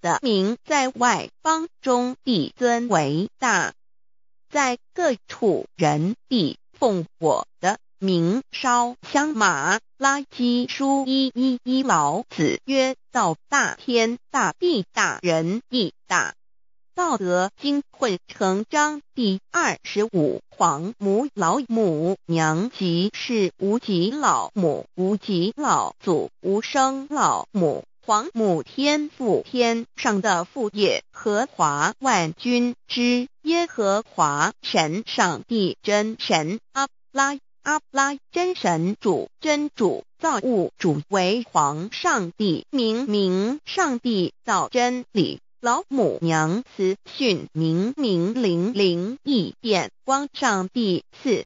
的名在外邦中必尊为大，在各处人必奉我的名烧香马拉基书一一一老子曰：道大天大地大人亦大，《道德经》混成章第二十五。黄母老母娘即是无极老母，无极老祖无生老母。皇母天父，天上的父业和华万军之耶和华神，上帝真神阿布拉阿布拉真神主真主造物主为皇上帝明明上帝造真理老母娘慈训明明灵灵异变光上帝四。